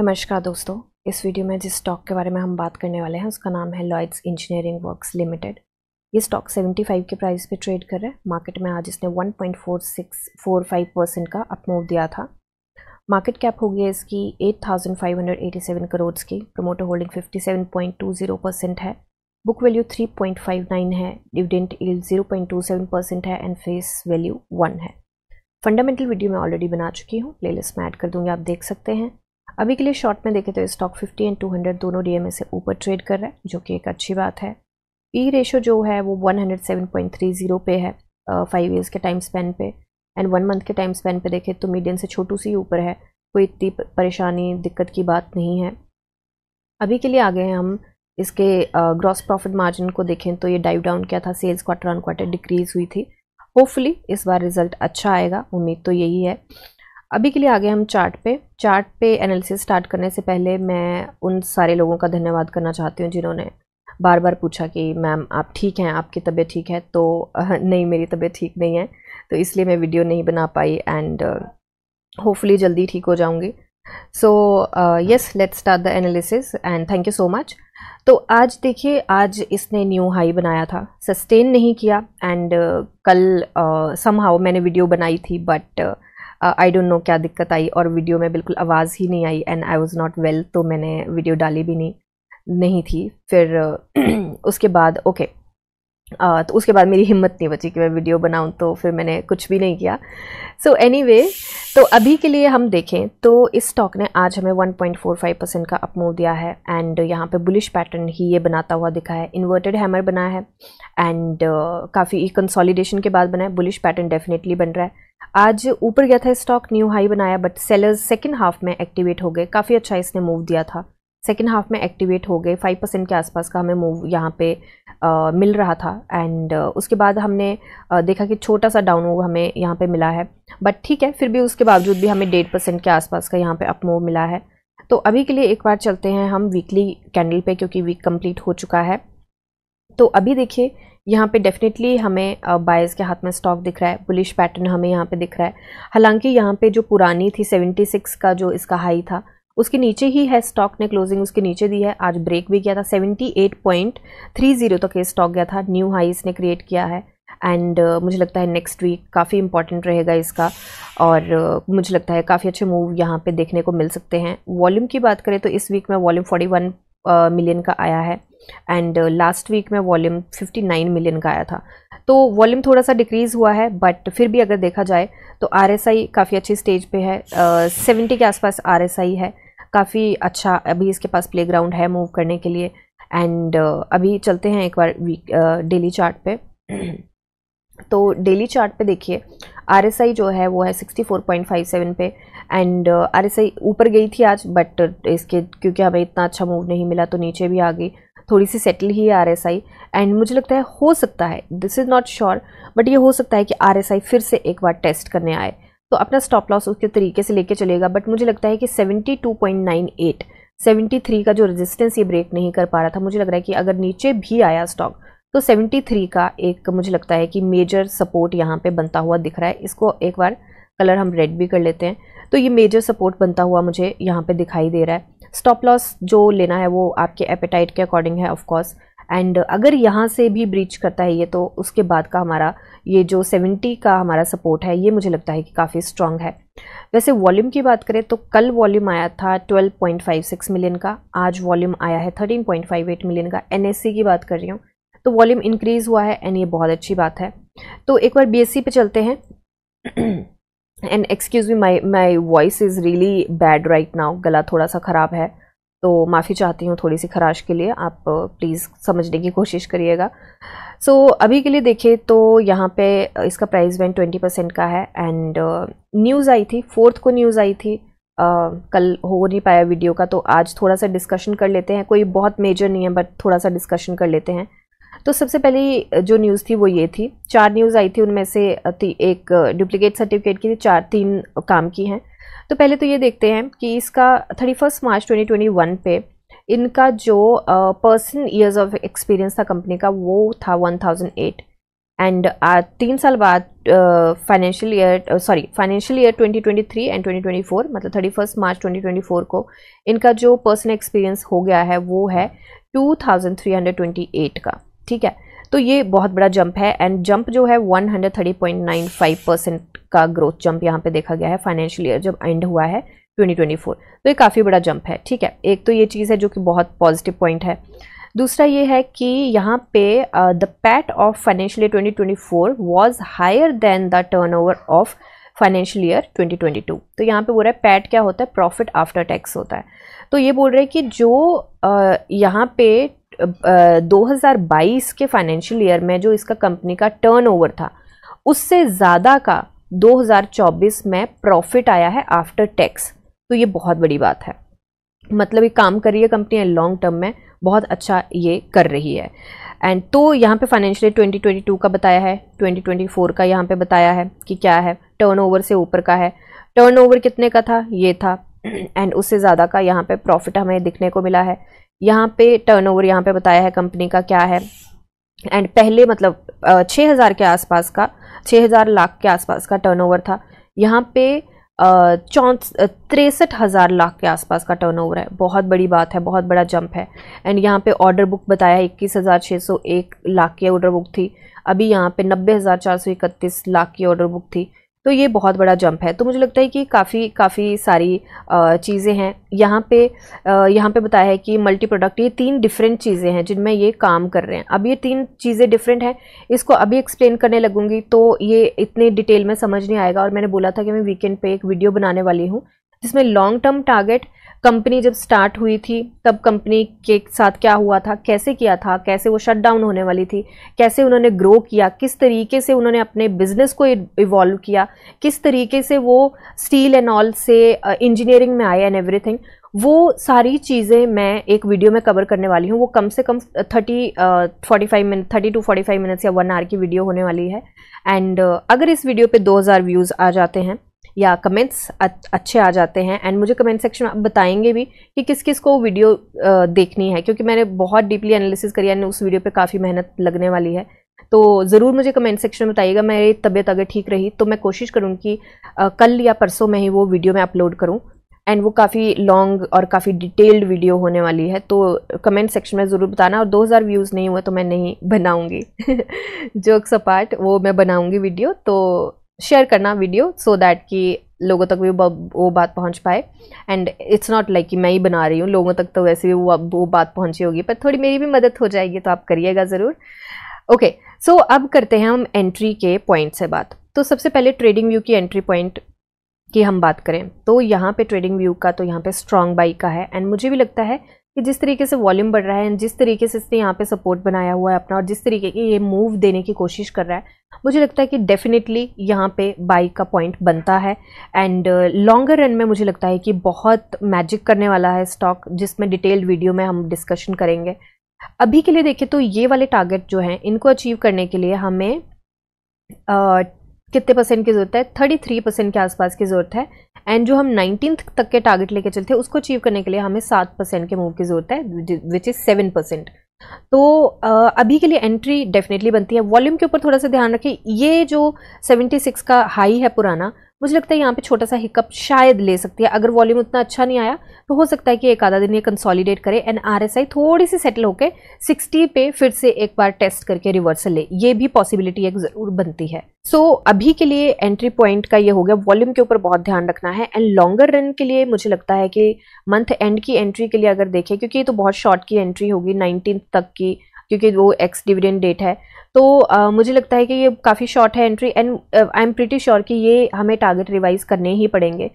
नमस्कार दोस्तों इस वीडियो में जिस स्टॉक के बारे में हम बात करने वाले हैं उसका नाम है लॉयड्स इंजीनियरिंग वर्क्स लिमिटेड ये स्टॉक 75 के प्राइस पे ट्रेड कर रहा है मार्केट में आज इसने 1.4645 परसेंट का अपमूव दिया था मार्केट कैप हो गया इसकी 8,587 करोड़ की प्रमोटर होल्डिंग 57.20 परसेंट है बुक वैल्यू 3.59 है डिविडेंट इल 0.27 परसेंट है एंड फेस वैल्यू वन है फंडामेंटल वीडियो मैं ऑलरेडी बना चुकी हूँ प्लेलिस्ट में ऐड कर दूँगी आप देख सकते हैं अभी के लिए शॉर्ट में देखें तो स्टॉक 50 एंड 200 दोनों डीएमए से ऊपर ट्रेड कर रहा है जो कि एक अच्छी बात है पी e रेशो जो है वो 107.30 पे है फाइव ईयर्स के टाइम स्पैन पे एंड वन मंथ के टाइम स्पैन पे देखें तो मीडियम से छोटू सी ऊपर है कोई इतनी परेशानी दिक्कत की बात नहीं है अभी के लिए आगे हैं हम इसके ग्रॉस प्रॉफिट मार्जिन को देखें तो ये डाइव डाउन क्या था sales quarter on quarter decrease हुई थी होपफुली इस बार रिजल्ट अच्छा आएगा उम्मीद तो यही है अभी के लिए आगे हम चार्ट पे चार्ट पे एनालिसिस स्टार्ट करने से पहले मैं उन सारे लोगों का धन्यवाद करना चाहती हूँ जिन्होंने बार बार पूछा कि मैम आप ठीक हैं आपकी तबीयत ठीक है तो नहीं मेरी तबीयत ठीक नहीं है तो इसलिए मैं वीडियो नहीं बना पाई एंड होपफुली जल्दी ठीक हो जाऊँगी so yes let's start the analysis and thank you so much तो आज देखिए आज इसने न्यू हाई बनाया था सस्टेन नहीं किया एंड uh, कल सम uh, मैंने वीडियो बनाई थी but uh, I don't know क्या दिक्कत आई और वीडियो में बिल्कुल आवाज़ ही नहीं आई and I was not well तो मैंने वीडियो डाली भी नहीं नहीं थी फिर उसके बाद ओके okay, uh, तो उसके बाद मेरी हिम्मत नहीं बची कि मैं वीडियो बनाऊँ तो फिर मैंने कुछ भी नहीं किया सो so एनी anyway, तो अभी के लिए हम देखें तो इस स्टॉक ने आज हमें 1.45 परसेंट का अपमूव दिया है एंड यहाँ पे बुलिश पैटर्न ही ये बनाता हुआ दिखा है इन्वर्टेड हैमर बना है एंड uh, काफ़ी कंसोलिडेशन के बाद बना है बुलिश पैटर्न डेफिनेटली बन रहा है आज ऊपर गया था स्टॉक न्यू हाई बनाया बट सेलर्स सेकेंड हाफ में एक्टिवेट हो गए काफ़ी अच्छा इसने मूव दिया था सेकेंड हाफ में एक्टिवेट हो गए फाइव परसेंट के आसपास का हमें मूव यहाँ पे आ, मिल रहा था एंड उसके बाद हमने आ, देखा कि छोटा सा डाउन मूव हमें यहाँ पे मिला है बट ठीक है फिर भी उसके बावजूद भी हमें डेढ़ परसेंट के आसपास का यहाँ पे अप मूव मिला है तो अभी के लिए एक बार चलते हैं हम वीकली कैंडल पे क्योंकि वीक कंप्लीट हो चुका है तो अभी देखिए यहाँ पे डेफिनेटली हमें बायर्स के हाथ में स्टॉक दिख रहा है बुलिश पैटर्न हमें यहाँ पे दिख रहा है हालांकि यहाँ पे जो पुरानी थी 76 का जो इसका हाई था उसके नीचे ही है स्टॉक ने क्लोजिंग उसके नीचे दी है आज ब्रेक भी किया था 78.30 तक ये स्टॉक गया था न्यू हाई इसने क्रिएट किया है एंड uh, मुझे लगता है नेक्स्ट वीक काफ़ी इंपॉर्टेंट रहेगा इसका और uh, मुझे लगता है काफ़ी अच्छे मूव यहाँ पर देखने को मिल सकते हैं वॉल्यूम की बात करें तो इस वीक में वॉल्यूम फोर्टी मिलियन uh, का आया है एंड लास्ट वीक में वॉल्यूम 59 मिलियन का आया था तो वॉल्यूम थोड़ा सा डिक्रीज़ हुआ है बट फिर भी अगर देखा जाए तो आर काफ़ी अच्छी स्टेज पे है सेवेंटी uh, के आसपास आर है काफ़ी अच्छा अभी इसके पास प्ले है मूव करने के लिए एंड uh, अभी चलते हैं एक बार वीक डेली चार्ट पे तो डेली चार्ट पे देखिए आर जो है वो है 64.57 पे एंड आर ऊपर गई थी आज बट इसके क्योंकि हमें इतना अच्छा मूव नहीं मिला तो नीचे भी आ गई थोड़ी सी सेटल ही आर एस आई एंड मुझे लगता है हो सकता है this is not sure but ये हो सकता है कि आर एस आई फिर से एक बार टेस्ट करने आए तो अपना स्टॉप लॉस उसके तरीके से लेके चलेगा बट मुझे लगता है कि 72.98 73 का जो रेजिस्टेंस ये ब्रेक नहीं कर पा रहा था मुझे लग रहा है कि अगर नीचे भी आया स्टॉक तो 73 का एक मुझे लगता है कि मेजर सपोर्ट यहाँ पे बनता हुआ दिख रहा है इसको एक बार कलर हम रेड भी कर लेते हैं तो ये मेजर सपोर्ट बनता हुआ मुझे यहाँ पे दिखाई दे रहा है स्टॉप लॉस जो लेना है वो आपके एपेटाइट के अकॉर्डिंग है ऑफकोर्स एंड अगर यहाँ से भी ब्रीच करता है ये तो उसके बाद का हमारा ये जो 70 का हमारा सपोर्ट है ये मुझे लगता है कि काफ़ी स्ट्रांग है वैसे वॉल्यूम की बात करें तो कल वॉल्यूम आया था 12.56 मिलियन का आज वॉल्यूम आया है 13.58 मिलियन का एन की बात कर रही हूँ तो वॉल्यूम इंक्रीज़ हुआ है एंड ये बहुत अच्छी बात है तो एक बार बी पे चलते हैं and excuse me my my voice is really bad right now गला थोड़ा सा ख़राब है तो माफ़ी चाहती हूँ थोड़ी सी खराश के लिए आप प्लीज़ समझने की कोशिश करिएगा सो so, अभी के लिए देखिए तो यहाँ पे इसका प्राइस वेंट ट्वेंटी परसेंट का है एंड न्यूज़ आई थी फोर्थ को न्यूज़ आई थी Uh, कल हो नहीं पाया वीडियो का तो आज थोड़ा सा डिस्कशन कर लेते हैं कोई बहुत मेजर नहीं है बट थोड़ा सा डिस्कशन कर लेते हैं तो सबसे पहली जो न्यूज़ थी वो ये थी चार न्यूज़ आई थी उनमें से एक डुप्लीकेट सर्टिफिकेट की थी चार तीन काम की हैं तो पहले तो ये देखते हैं कि इसका thirty first March twenty twenty one पे इनका जो पर्सन ईयर्स ऑफ एक्सपीरियंस था कंपनी का वो था वन थाउजेंड एट एंड तीन साल बाद financial year sorry financial year 2023 and 2024 मतलब थर्टी फर्स्ट मार्च 2024 को इनका जो पर्सनल एक्सपीरियंस हो गया है वो है 2328 का ठीक है तो ये बहुत बड़ा जंप है एंड जंप जो है 130.95 परसेंट का ग्रोथ जंप यहाँ पे देखा गया है फाइनेंशियल ईयर जब एंड हुआ है 2024 तो ये काफ़ी बड़ा जंप है ठीक है एक तो ये चीज़ है जो कि बहुत पॉजिटिव पॉइंट है दूसरा ये है कि यहाँ पे the PAT of financial year twenty was higher than the turn of financial year 2022 तो यहाँ पे बोल रहा है पैट क्या होता है प्रॉफिट आफ्टर टैक्स होता है तो ये बोल रहे हैं कि जो यहाँ पे 2022 के फाइनेंशियल ईयर में जो इसका कंपनी का टर्नओवर था उससे ज़्यादा का 2024 में प्रॉफिट आया है आफ्टर टैक्स तो ये बहुत बड़ी बात है मतलब ये काम कर रही है कंपनी लॉन्ग टर्म में बहुत अच्छा ये कर रही है एंड तो यहाँ पे फाइनेंशियल ट्वेंटी ट्वेंटी टू का बताया है ट्वेंटी ट्वेंटी फोर का यहाँ पे बताया है कि क्या है टर्नओवर से ऊपर का है टर्नओवर कितने का था ये था एंड उससे ज़्यादा का यहाँ पे प्रॉफिट हमें दिखने को मिला है यहाँ पे टर्नओवर यहाँ पे बताया है कंपनी का क्या है एंड पहले मतलब छः हज़ार के आसपास का छः हज़ार लाख के आसपास का टर्नओवर था यहाँ पे चौंस तिरसठ हज़ार लाख के आसपास का टर्नओवर है बहुत बड़ी बात है बहुत बड़ा जंप है एंड यहाँ पे ऑर्डर बुक बताया है इक्कीस हज़ार छः सौ एक लाख की ऑर्डर बुक थी अभी यहाँ पे नब्बे हज़ार चार सौ इकतीस लाख की ऑर्डर बुक थी तो ये बहुत बड़ा जंप है तो मुझे लगता है कि काफ़ी काफ़ी सारी चीज़ें हैं यहाँ पे यहाँ पे बताया है कि मल्टी प्रोडक्ट ये तीन डिफरेंट चीज़ें हैं जिनमें ये काम कर रहे हैं अब ये तीन चीज़ें डिफरेंट हैं इसको अभी एक्सप्लेन करने लगूंगी तो ये इतने डिटेल में समझ नहीं आएगा और मैंने बोला था कि मैं वीकेंड पर एक वीडियो बनाने वाली हूँ जिसमें लॉन्ग टर्म टारगेट कंपनी जब स्टार्ट हुई थी तब कंपनी के साथ क्या हुआ था कैसे किया था कैसे वो शट डाउन होने वाली थी कैसे उन्होंने ग्रो किया किस तरीके से उन्होंने अपने बिजनेस को इवॉल्व किया किस तरीके से वो स्टील एंड ऑल से इंजीनियरिंग में आए एंड एवरीथिंग वो सारी चीज़ें मैं एक वीडियो में कवर करने वाली हूँ वो कम से कम thirty forty five minute thirty two forty five minutes या वन आवर की वीडियो होने वाली है एंड uh, अगर इस वीडियो पे 2000 व्यूज़ आ जाते हैं या कमेंट्स अच्छे आ जाते हैं एंड मुझे कमेंट सेक्शन में आप बताएंगे भी कि किस किस को वीडियो देखनी है क्योंकि मैंने बहुत डीपली एनालिसिस करी है उस वीडियो पे काफ़ी मेहनत लगने वाली है तो ज़रूर मुझे कमेंट सेक्शन में बताइएगा मेरी तबीयत अगर ठीक रही तो मैं कोशिश करूँ कि कल या परसों में ही वो वीडियो मैं अपलोड करूँ एंड वो काफ़ी लॉन्ग और काफ़ी डिटेल्ड वीडियो होने वाली है तो कमेंट सेक्शन में ज़रूर बताना और 2000 व्यूज़ नहीं हुए तो मैं नहीं बनाऊँगी जोक्स अपार्ट वो मैं बनाऊँगी वीडियो तो शेयर करना वीडियो सो so दैट कि लोगों तक भी वो बात पहुंच पाए एंड इट्स नॉट लाइक कि मैं ही बना रही हूँ लोगों तक तो वैसे भी वो वो बात पहुंची होगी पर थोड़ी मेरी भी मदद हो जाएगी तो आप करिएगा ज़रूर ओके okay, सो so अब करते हैं हम एंट्री के पॉइंट से बात तो सबसे पहले ट्रेडिंग व्यू की एंट्री पॉइंट की हम बात करें तो यहाँ पे ट्रेडिंग व्यू का तो यहाँ पे स्ट्रॉन्ग बाई का है एंड मुझे भी लगता है कि जिस तरीके से वॉल्यूम बढ़ रहा है जिस तरीके से इसने यहाँ पे सपोर्ट बनाया हुआ है अपना और जिस तरीके की ये मूव देने की कोशिश कर रहा है मुझे लगता है कि डेफिनेटली यहाँ पे बाई का पॉइंट बनता है एंड लॉन्गर रन में मुझे लगता है कि बहुत मैजिक करने वाला है स्टॉक जिसमें डिटेल्ड वीडियो में हम डिस्कशन करेंगे अभी के लिए देखें तो ये वाले टारगेट जो हैं इनको अचीव करने के लिए हमें आ, uh, कितने परसेंट की ज़रूरत है थर्टी थ्री परसेंट के आसपास की ज़रूरत है एंड जो हम नाइनटीन तक के टारगेट लेके चलते हैं उसको अचीव करने के लिए हमें सात परसेंट के मूव की ज़रूरत है विच इज़ सेवन परसेंट तो अभी के लिए एंट्री डेफिनेटली बनती है वॉल्यूम के ऊपर थोड़ा सा ध्यान रखें ये जो सेवेंटी सिक्स का हाई है पुराना मुझे लगता है यहाँ पे छोटा सा हिकअप शायद ले सकती है अगर वॉल्यूम उतना अच्छा नहीं आया तो हो सकता है कि एक आधा दिन ये कंसोलिडेट करे एंड आरएसआई थोड़ी सी सेटल होकर 60 पे फिर से एक बार टेस्ट करके रिवर्सल ले ये भी पॉसिबिलिटी एक ज़रूर बनती है सो so, अभी के लिए एंट्री पॉइंट का ये हो गया वॉल्यूम के ऊपर बहुत ध्यान रखना है एंड लॉन्गर रन के लिए मुझे लगता है कि मंथ एंड की एंट्री के लिए अगर देखें क्योंकि ये तो बहुत शॉर्ट की एंट्री होगी नाइनटीन तक की क्योंकि वो एक्स डिविडेंड डेट है तो uh, मुझे लगता है कि ये काफ़ी शॉर्ट है entry and I am pretty sure कि ये हमें टारगेट रिवाइज करने ही पड़ेंगे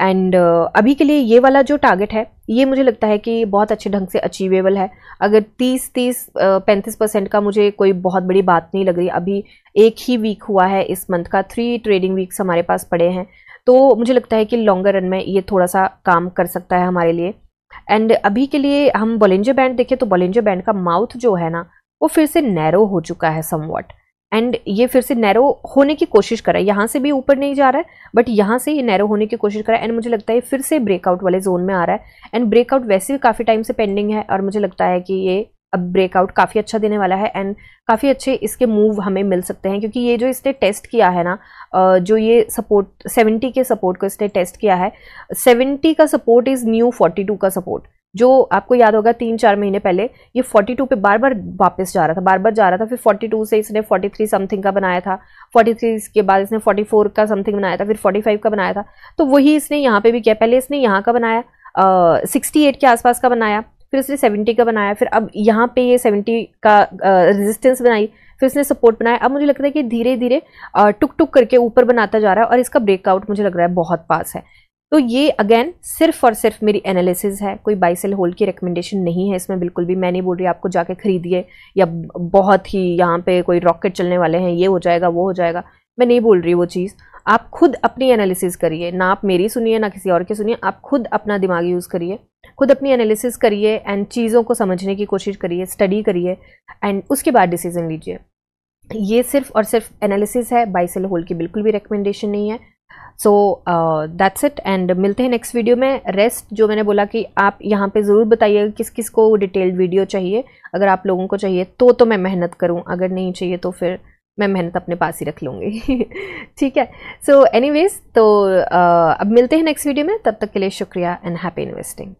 एंड uh, अभी के लिए ये वाला जो टारगेट है ये मुझे लगता है कि बहुत अच्छे ढंग से अचीवेबल है अगर 30 30 पैंतीस uh, परसेंट का मुझे कोई बहुत बड़ी बात नहीं लग रही अभी एक ही वीक हुआ है इस मंथ का थ्री ट्रेडिंग वीक्स हमारे पास पड़े हैं तो मुझे लगता है कि लॉन्गर रन में ये थोड़ा सा काम कर सकता है हमारे लिए एंड अभी के लिए हम बोलेंजर बैंड देखें तो बोलेंजर बैंड का माउथ जो है ना वो फिर से नैरो हो चुका है वॉट एंड ये फिर से नैरो होने की कोशिश कर रहा है यहाँ से भी ऊपर नहीं जा रहा है बट यहाँ से ये नैरो होने की कोशिश कर रहा है एंड मुझे लगता है फिर से ब्रेकआउट वाले जोन में आ रहा है एंड ब्रेकआउट वैसे भी काफ़ी टाइम से पेंडिंग है और मुझे लगता है कि ये अब ब्रेकआउट काफ़ी अच्छा देने वाला है एंड काफ़ी अच्छे इसके मूव हमें मिल सकते हैं क्योंकि ये जो इसने टेस्ट किया है ना जो ये सपोर्ट सेवेंटी के सपोर्ट को इसने टेस्ट किया है सेवेंटी का support is new forty two का सपोर्ट जो आपको याद होगा तीन चार महीने पहले ये 42 पे बार बार वापस जा रहा था बार बार जा रहा था फिर 42 से इसने 43 समथिंग का बनाया था 43 के बाद इसने 44 का समथिंग बनाया था फिर 45 का बनाया था तो वही इसने यहाँ पे भी किया पहले इसने यहाँ का बनाया सिक्सटी एट के आसपास का बनाया फिर उसने सेवेंटी का बनाया फिर अब यहाँ पे ये सेवेंटी का रेजिस्टेंस बनाई फिर उसने सपोर्ट बनाया अब मुझे लग रहा है कि धीरे धीरे टुक टुक करके ऊपर बनाता जा रहा है और इसका ब्रेकआउट मुझे लग रहा है बहुत पास है तो ये अगेन सिर्फ और सिर्फ मेरी एनालिसिस है कोई बाई सेल होल्ड की रिकमेंडेशन नहीं है इसमें बिल्कुल भी मैं नहीं बोल रही आपको जाके खरीदिए या बहुत ही यहाँ पे कोई रॉकेट चलने वाले हैं ये हो जाएगा वो हो जाएगा मैं नहीं बोल रही वो चीज़ आप खुद अपनी एनालिसिस करिए ना आप मेरी सुनिए ना किसी और की सुनिए आप खुद अपना दिमाग यूज़ करिए खुद अपनी एनालिसिस करिए एंड चीज़ों को समझने की कोशिश करिए स्टडी करिए एंड उसके बाद डिसीजन लीजिए ये सिर्फ और सिर्फ एनालिसिस है बाई सेल होल की बिल्कुल भी रिकमेंडेशन नहीं है सो दैट्स इट एंड मिलते हैं नेक्स्ट वीडियो में रेस्ट जो मैंने बोला कि आप यहाँ पे ज़रूर बताइएगा किस किस को डिटेल्ड वीडियो चाहिए अगर आप लोगों को चाहिए तो तो मैं मेहनत करूँ अगर नहीं चाहिए तो फिर मैं मेहनत अपने पास ही रख लूँगी ठीक है सो so एनीवेज तो uh, अब मिलते हैं नेक्स्ट वीडियो में तब तक के लिए शुक्रिया एंड हैप्पी इन्वेस्टिंग